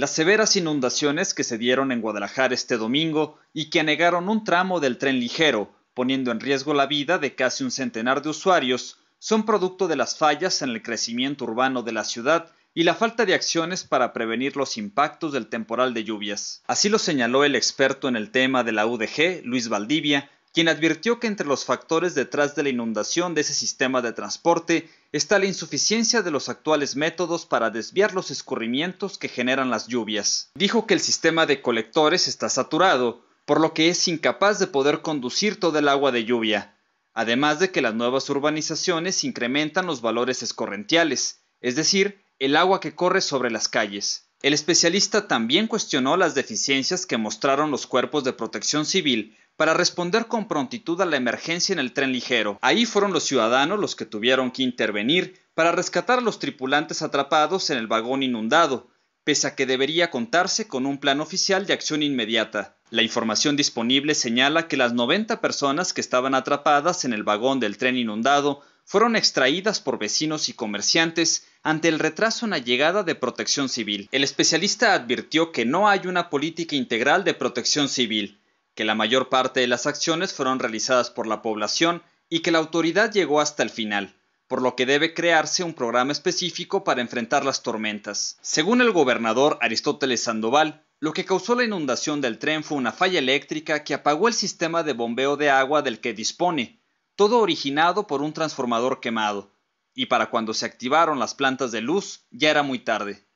Las severas inundaciones que se dieron en Guadalajara este domingo y que anegaron un tramo del tren ligero, poniendo en riesgo la vida de casi un centenar de usuarios, son producto de las fallas en el crecimiento urbano de la ciudad y la falta de acciones para prevenir los impactos del temporal de lluvias. Así lo señaló el experto en el tema de la UDG, Luis Valdivia, quien advirtió que entre los factores detrás de la inundación de ese sistema de transporte está la insuficiencia de los actuales métodos para desviar los escurrimientos que generan las lluvias. Dijo que el sistema de colectores está saturado, por lo que es incapaz de poder conducir toda el agua de lluvia, además de que las nuevas urbanizaciones incrementan los valores escorrentiales, es decir, el agua que corre sobre las calles. El especialista también cuestionó las deficiencias que mostraron los cuerpos de protección civil para responder con prontitud a la emergencia en el tren ligero. Ahí fueron los ciudadanos los que tuvieron que intervenir para rescatar a los tripulantes atrapados en el vagón inundado, pese a que debería contarse con un plan oficial de acción inmediata. La información disponible señala que las 90 personas que estaban atrapadas en el vagón del tren inundado fueron extraídas por vecinos y comerciantes ante el retraso en la llegada de protección civil. El especialista advirtió que no hay una política integral de protección civil, que la mayor parte de las acciones fueron realizadas por la población y que la autoridad llegó hasta el final, por lo que debe crearse un programa específico para enfrentar las tormentas. Según el gobernador Aristóteles Sandoval, lo que causó la inundación del tren fue una falla eléctrica que apagó el sistema de bombeo de agua del que dispone, todo originado por un transformador quemado, y para cuando se activaron las plantas de luz ya era muy tarde.